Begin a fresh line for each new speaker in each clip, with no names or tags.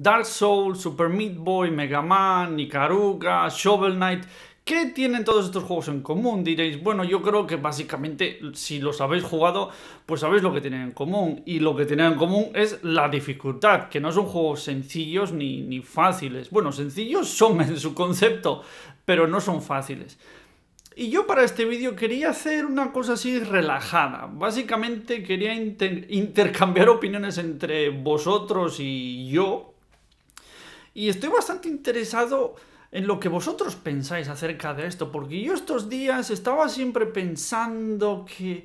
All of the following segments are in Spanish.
Dark Souls, Super Meat Boy, Mega Man, Nicaruga, Shovel Knight. ¿Qué tienen todos estos juegos en común? Diréis, bueno, yo creo que básicamente si los habéis jugado, pues sabéis lo que tienen en común. Y lo que tienen en común es la dificultad, que no son juegos sencillos ni, fáciles. Bueno, sencillos son en su concepto, pero no son fáciles. Y yo para este vídeo quería hacer una cosa así relajada. Básicamente quería intercambiar opiniones entre vosotros y yo, y estoy bastante interesado en lo que vosotros pensáis acerca de esto, porque yo estos días estaba siempre pensando que,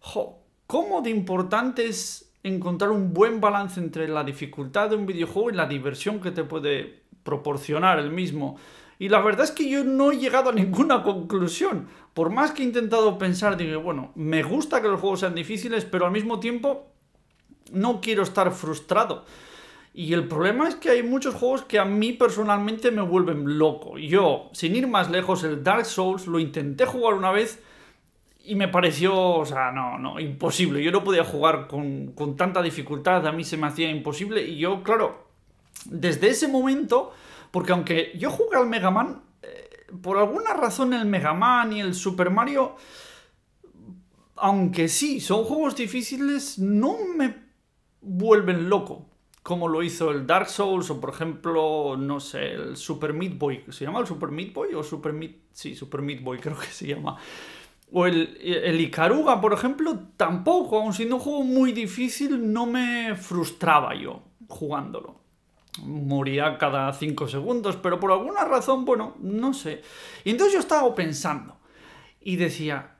jo, ¿cómo de importante es encontrar un buen balance entre la dificultad de un videojuego y la diversión que te puede proporcionar el mismo? Y la verdad es que yo no he llegado a ninguna conclusión. Por más que he intentado pensar, digo, bueno, me gusta que los juegos sean difíciles, pero al mismo tiempo no quiero estar frustrado. Y el problema es que hay muchos juegos que a mí personalmente me vuelven loco. Yo, sin ir más lejos, el Dark Souls lo intenté jugar una vez y me pareció, o sea, no, no, imposible. Yo no podía jugar con, tanta dificultad, a mí se me hacía imposible. Y yo, claro, desde ese momento, porque aunque yo jugué al Mega Man, eh, por alguna razón el Mega Man y el Super Mario, aunque sí, son juegos difíciles, no me vuelven loco como lo hizo el Dark Souls o por ejemplo, no sé, el Super Meat Boy, ¿se llama el Super Meat Boy o Super Meat? Sí, Super Meat Boy creo que se llama. O el, el Icaruga, por ejemplo, tampoco, aun siendo un juego muy difícil, no me frustraba yo jugándolo. Moría cada 5 segundos, pero por alguna razón, bueno, no sé. Y entonces yo estaba pensando y decía,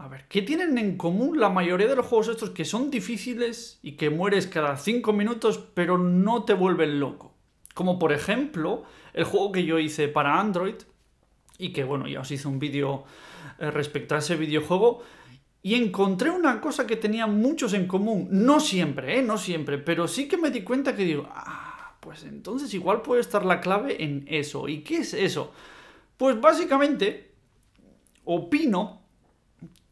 a ver, ¿qué tienen en común la mayoría de los juegos estos que son difíciles y que mueres cada 5 minutos pero no te vuelven loco? Como por ejemplo el juego que yo hice para Android y que bueno, ya os hice un vídeo eh, respecto a ese videojuego y encontré una cosa que tenía muchos en común. No siempre, ¿eh? No siempre, pero sí que me di cuenta que digo, ah, pues entonces igual puede estar la clave en eso. ¿Y qué es eso? Pues básicamente opino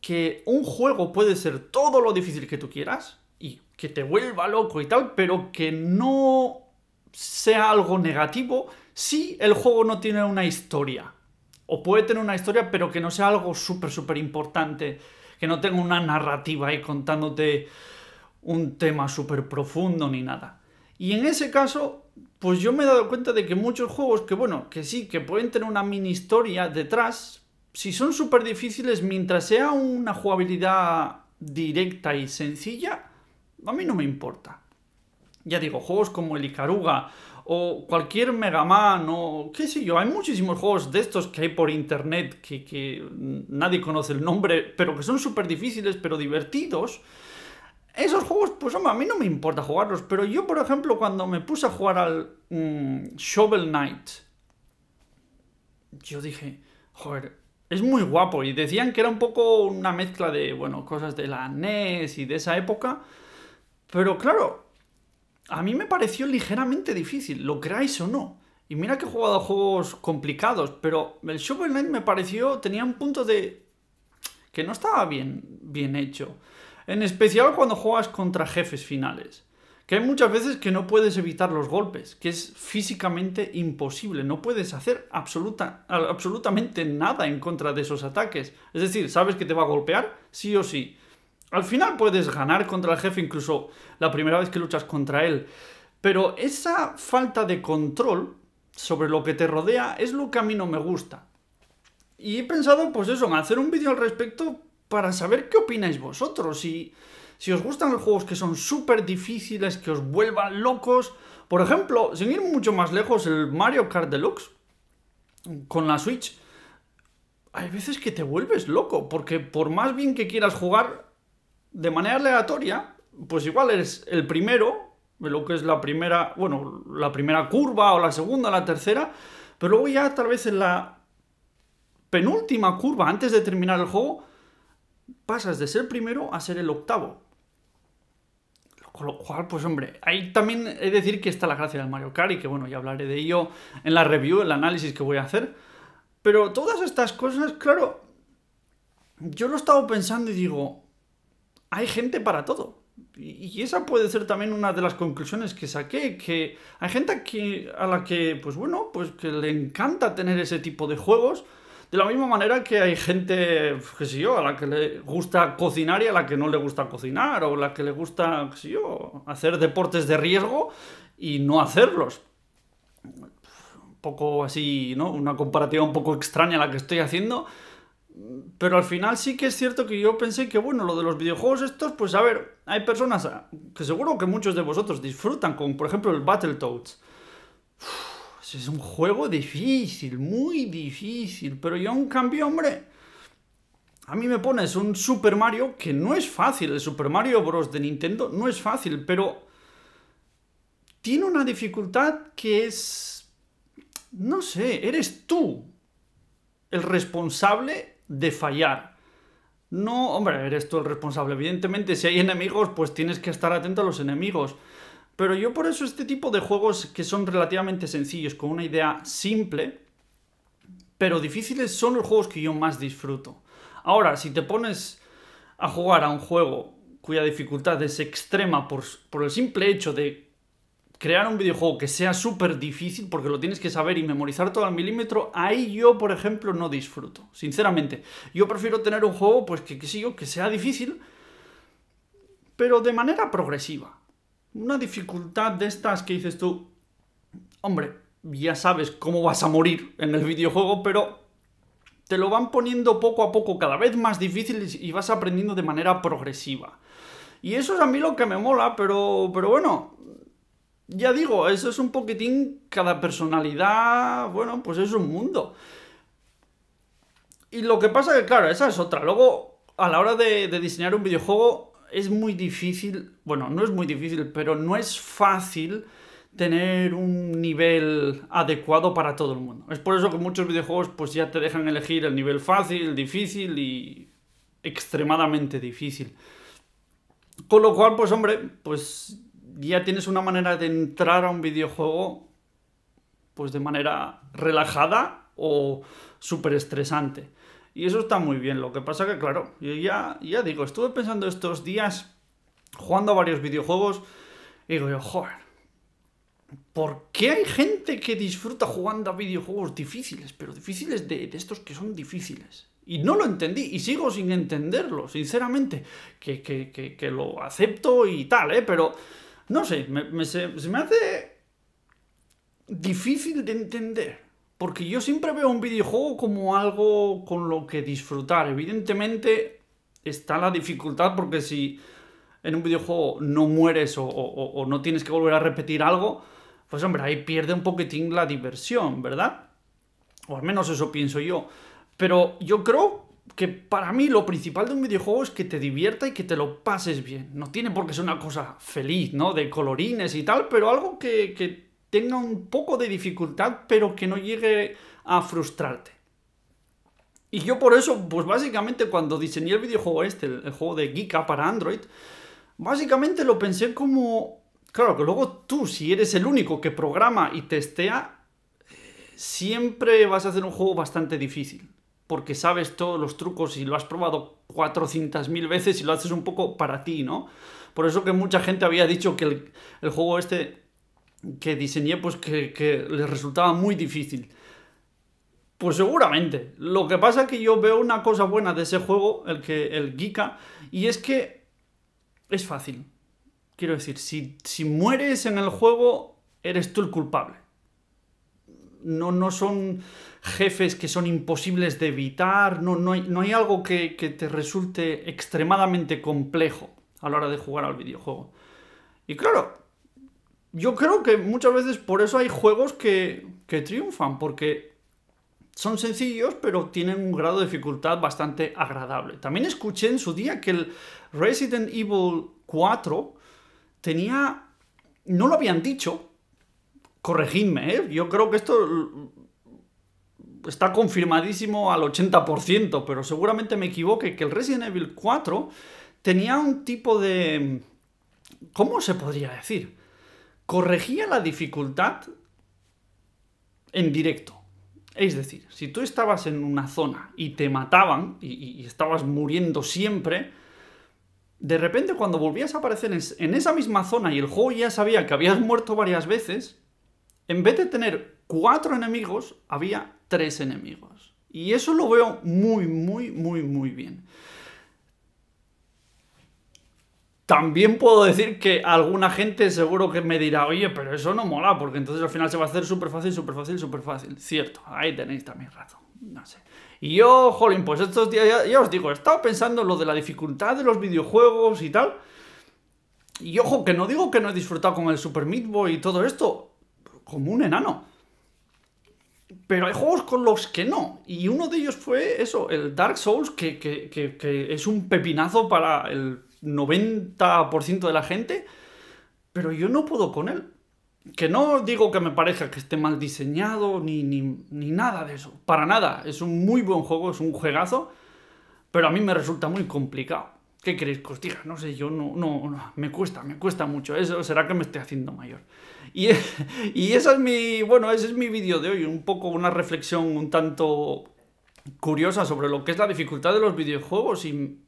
que un juego puede ser todo lo difícil que tú quieras y que te vuelva loco y tal, pero que no sea algo negativo si el juego no tiene una historia. O puede tener una historia, pero que no sea algo súper, súper importante. Que no tenga una narrativa ahí contándote un tema súper profundo ni nada. Y en ese caso, pues yo me he dado cuenta de que muchos juegos que, bueno, que sí, que pueden tener una mini historia detrás, si son súper difíciles, mientras sea una jugabilidad directa y sencilla, a mí no me importa. Ya digo, juegos como el Icaruga o cualquier Mega Man o qué sé yo, hay muchísimos juegos de estos que hay por internet que, nadie conoce el nombre, pero que son súper difíciles pero divertidos. Esos juegos, pues hombre, a mí no me importa jugarlos, pero yo, por ejemplo, cuando me puse a jugar al mm, Shovel Knight, yo dije, joder, es muy guapo y decían que era un poco una mezcla de, bueno, cosas de la NES y de esa época, pero claro, a mí me pareció ligeramente difícil, lo creáis o no. Y mira que he jugado a juegos complicados, pero el Super Knight me pareció, tenía un punto de... que no estaba bien, bien hecho. En especial cuando juegas contra jefes finales. Que hay muchas veces que no puedes evitar los golpes, que es físicamente imposible, no puedes hacer absoluta, absolutamente nada en contra de esos ataques. Es decir, sabes que te va a golpear, sí o sí. Al final puedes ganar contra el jefe incluso la primera vez que luchas contra él, pero esa falta de control sobre lo que te rodea es lo que a mí no me gusta. Y he pensado, pues eso, en hacer un vídeo al respecto para saber qué opináis vosotros y... Si os gustan los juegos que son súper difíciles, que os vuelvan locos. Por ejemplo, sin ir mucho más lejos, el Mario Kart Deluxe con la Switch. Hay veces que te vuelves loco, porque por más bien que quieras jugar de manera aleatoria, pues igual eres el primero, lo que es la primera, bueno, la primera curva o la segunda, la tercera, pero luego ya tal vez en la penúltima curva, antes de terminar el juego, pasas de ser primero a ser el octavo. Con lo cual, pues hombre, ahí también he de decir que está la gracia del Mario Kart y que bueno, ya hablaré de ello en la review, en el análisis que voy a hacer. Pero todas estas cosas, claro, yo lo he estado pensando y digo, hay gente para todo. Y esa puede ser también una de las conclusiones que saqué, que hay gente a la que, pues bueno, pues que le encanta tener ese tipo de juegos, de la misma manera que hay gente, qué sé yo, a la que le gusta cocinar y a la que no le gusta cocinar, o a la que le gusta, qué yo, hacer deportes de riesgo y no hacerlos. Un poco así, ¿no? Una comparativa un poco extraña la que estoy haciendo. Pero al final sí que es cierto que yo pensé que, bueno, lo de los videojuegos estos, pues a ver, hay personas que seguro que muchos de vosotros disfrutan con, por ejemplo, el Battletoads. Pues, es un juego difícil, muy difícil, pero yo un cambio, hombre, a mí me pones un Super Mario que no es fácil, el Super Mario Bros. de Nintendo no es fácil, pero tiene una dificultad que es... no sé, eres tú el responsable de fallar. No, hombre, eres tú el responsable. Evidentemente, si hay enemigos, pues tienes que estar atento a los enemigos pero yo por eso este tipo de juegos que son relativamente sencillos, con una idea simple, pero difíciles, son los juegos que yo más disfruto. Ahora, si te pones a jugar a un juego cuya dificultad es extrema por, el simple hecho de crear un videojuego que sea súper difícil porque lo tienes que saber y memorizar todo al milímetro, ahí yo, por ejemplo, no disfruto, sinceramente. Yo prefiero tener un juego, pues que, que que sea difícil, pero de manera progresiva. Una dificultad de estas que dices tú, hombre, ya sabes cómo vas a morir en el videojuego, pero te lo van poniendo poco a poco, cada vez más difícil y vas aprendiendo de manera progresiva. Y eso es a mí lo que me mola, pero, pero bueno, ya digo, eso es un poquitín, cada personalidad, bueno, pues es un mundo. Y lo que pasa que, claro, esa es otra. Luego, a la hora de, de diseñar un videojuego, es muy difícil, bueno, no es muy difícil, pero no es fácil tener un nivel adecuado para todo el mundo. Es por eso que muchos videojuegos pues ya te dejan elegir el nivel fácil, difícil y extremadamente difícil. Con lo cual, pues hombre, pues ya tienes una manera de entrar a un videojuego pues de manera relajada o súper estresante. Y eso está muy bien. Lo que pasa que, claro, yo ya, ya digo, estuve pensando estos días jugando a varios videojuegos y digo yo, joder, ¿por qué hay gente que disfruta jugando a videojuegos difíciles? Pero difíciles de, estos que son difíciles. Y no lo entendí, y sigo sin entenderlo, sinceramente. Que, lo acepto y tal, ¿eh? Pero, no sé, se me hace difícil de entender. Porque yo siempre veo un videojuego como algo con lo que disfrutar. Evidentemente está la dificultad porque si en un videojuego no mueres o, no tienes que volver a repetir algo, pues hombre, ahí pierde un poquitín la diversión, ¿verdad? O al menos eso pienso yo. Pero yo creo que para mí lo principal de un videojuego es que te divierta y que te lo pases bien. No tiene por qué ser una cosa feliz, ¿no? De colorines y tal, pero algo que tenga un poco de dificultad, pero que no llegue a frustrarte. Y yo por eso, pues básicamente cuando diseñé el videojuego este, el, juego de Geeka para Android, básicamente lo pensé como... Claro, que luego tú, si eres el único que programa y testea, eh, siempre vas a hacer un juego bastante difícil. Porque sabes todos los trucos y lo has probado 400.000 veces y lo haces un poco para ti, ¿no? Por eso que mucha gente había dicho que el, el juego este que diseñé, pues que, que les resultaba muy difícil. Pues seguramente. Lo que pasa es que yo veo una cosa buena de ese juego, el que el Geeka, y es que es fácil. Quiero decir, si, si mueres en el juego, eres tú el culpable. No, no son jefes que son imposibles de evitar, no, hay, no hay, algo que, que te resulte extremadamente complejo a la hora de jugar al videojuego. Y claro, yo creo que muchas veces por eso hay juegos que, triunfan, porque son sencillos, pero tienen un grado de dificultad bastante agradable. También escuché en su día que el Resident Evil 4 tenía. No lo habían dicho. Corregidme, ¿eh? Yo creo que esto está confirmadísimo al 80%, pero seguramente me equivoque que el Resident Evil 4 tenía un tipo de. ¿Cómo se podría decir? corregía la dificultad en directo. Es decir, si tú estabas en una zona y te mataban y, estabas muriendo siempre, de repente cuando volvías a aparecer en, en esa misma zona y el juego ya sabía que habías muerto varias veces, en vez de tener cuatro enemigos, había tres enemigos. Y eso lo veo muy, muy, muy, muy bien. También puedo decir que alguna gente seguro que me dirá, oye, pero eso no mola, porque entonces al final se va a hacer súper fácil, súper fácil, súper fácil. Cierto, ahí tenéis también razón. No sé. Y yo, jolín, pues estos días, ya, os digo, he estado pensando en lo de la dificultad de los videojuegos y tal. Y ojo, que no digo que no he disfrutado con el Super Meat Boy y todo esto, como un enano. Pero hay juegos con los que no. Y uno de ellos fue eso, el Dark Souls, que es un pepinazo para el 90% de la gente, pero yo no puedo con él. Que no digo que me parezca que esté mal diseñado ni, ni, nada de eso, para nada. Es un muy buen juego, es un juegazo, pero a mí me resulta muy complicado. ¿Qué queréis? diga, no sé, yo no, no, no, me cuesta, me cuesta mucho. Eso será que me estoy haciendo mayor. Y, y esa es mi, bueno, ese es mi vídeo de hoy, un poco una reflexión un tanto curiosa sobre lo que es la dificultad de los videojuegos y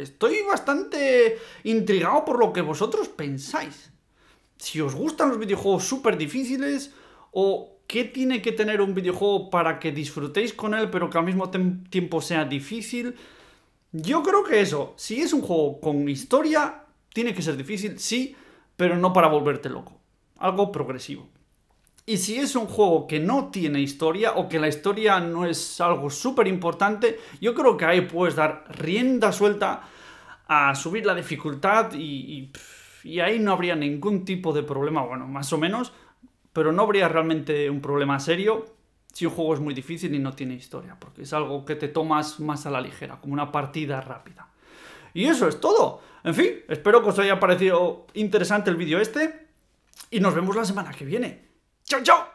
estoy bastante intrigado por lo que vosotros pensáis. Si os gustan los videojuegos súper difíciles o qué tiene que tener un videojuego para que disfrutéis con él pero que al mismo tiempo sea difícil. Yo creo que eso, si es un juego con historia, tiene que ser difícil, sí, pero no para volverte loco. Algo progresivo. Y si es un juego que no tiene historia o que la historia no es algo súper importante, yo creo que ahí puedes dar rienda suelta a subir la dificultad y, ahí no habría ningún tipo de problema, bueno, más o menos, pero no habría realmente un problema serio si un juego es muy difícil y no tiene historia, porque es algo que te tomas más a la ligera, como una partida rápida. Y eso es todo. En fin, espero que os haya parecido interesante el vídeo este y nos vemos la semana que viene. 教教。